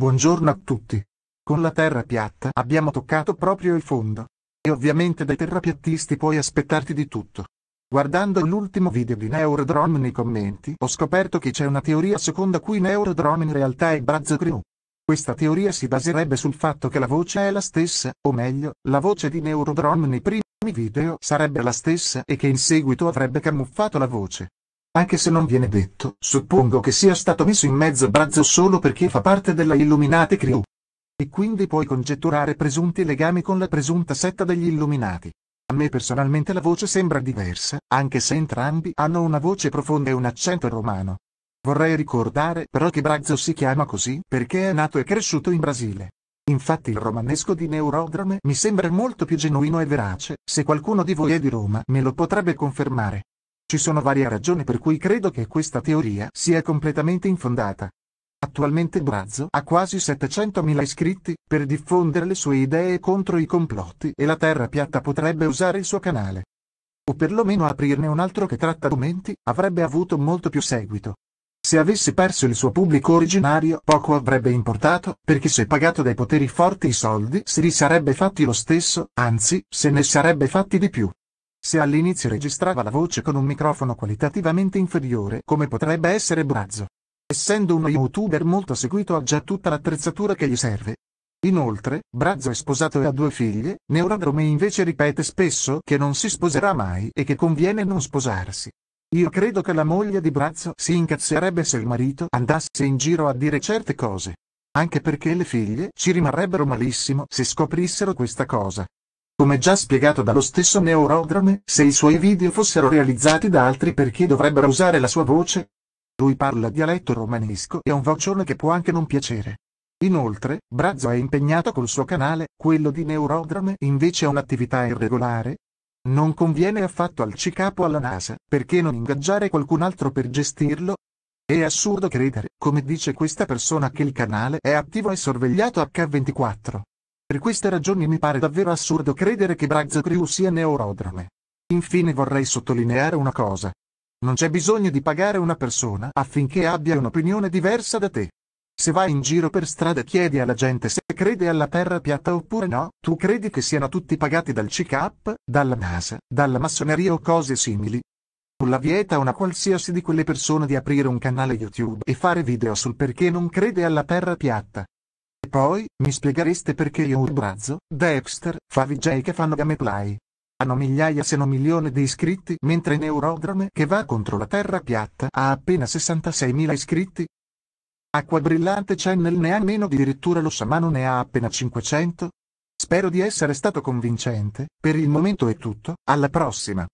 Buongiorno a tutti. Con la terra piatta abbiamo toccato proprio il fondo. E ovviamente dai terrapiattisti puoi aspettarti di tutto. Guardando l'ultimo video di Neurodrome nei commenti, ho scoperto che c'è una teoria secondo cui Neurodrome in realtà è Brazzo Crew. Questa teoria si baserebbe sul fatto che la voce è la stessa, o meglio, la voce di Neurodrome nei primi video sarebbe la stessa e che in seguito avrebbe camuffato la voce anche se non viene detto, suppongo che sia stato messo in mezzo Brazzo solo perché fa parte della Illuminati Crew. E quindi puoi congetturare presunti legami con la presunta setta degli Illuminati. A me personalmente la voce sembra diversa, anche se entrambi hanno una voce profonda e un accento romano. Vorrei ricordare però che Brazzo si chiama così perché è nato e cresciuto in Brasile. Infatti il romanesco di Neurodrome mi sembra molto più genuino e verace, se qualcuno di voi è di Roma me lo potrebbe confermare. Ci sono varie ragioni per cui credo che questa teoria sia completamente infondata. Attualmente Brazzo ha quasi 700.000 iscritti, per diffondere le sue idee contro i complotti e la Terra piatta potrebbe usare il suo canale. O perlomeno aprirne un altro che tratta argomenti, avrebbe avuto molto più seguito. Se avesse perso il suo pubblico originario poco avrebbe importato, perché se pagato dai poteri forti i soldi se li sarebbe fatti lo stesso, anzi, se ne sarebbe fatti di più. Se all'inizio registrava la voce con un microfono qualitativamente inferiore come potrebbe essere Brazzo. Essendo uno youtuber molto seguito ha già tutta l'attrezzatura che gli serve. Inoltre, Brazzo è sposato e ha due figlie, Neurodrome invece ripete spesso che non si sposerà mai e che conviene non sposarsi. Io credo che la moglie di Brazzo si incazzerebbe se il marito andasse in giro a dire certe cose. Anche perché le figlie ci rimarrebbero malissimo se scoprissero questa cosa. Come già spiegato dallo stesso Neurodrome, se i suoi video fossero realizzati da altri perché dovrebbero usare la sua voce? Lui parla dialetto romanesco e un vocione che può anche non piacere. Inoltre, Brazzo è impegnato col suo canale, quello di Neurodrome invece è un'attività irregolare? Non conviene affatto al cicapo alla NASA, perché non ingaggiare qualcun altro per gestirlo? È assurdo credere, come dice questa persona, che il canale è attivo e sorvegliato H24. Per queste ragioni mi pare davvero assurdo credere che Brazzo Crew sia neurodrome. Infine vorrei sottolineare una cosa. Non c'è bisogno di pagare una persona affinché abbia un'opinione diversa da te. Se vai in giro per strada e chiedi alla gente se crede alla terra piatta oppure no, tu credi che siano tutti pagati dal CICAP, dalla NASA, dalla massoneria o cose simili? Nulla vieta a una qualsiasi di quelle persone di aprire un canale YouTube e fare video sul perché non crede alla terra piatta poi, mi spieghereste perché io Urbrazzo, Dexter, Favij che fanno gameplay. Hanno migliaia se non milioni di iscritti, mentre Neurodrome che va contro la terra piatta ha appena 66.000 iscritti. Acqua Brillante Channel ne ha meno addirittura lo sciamano ne ha appena 500. Spero di essere stato convincente, per il momento è tutto, alla prossima.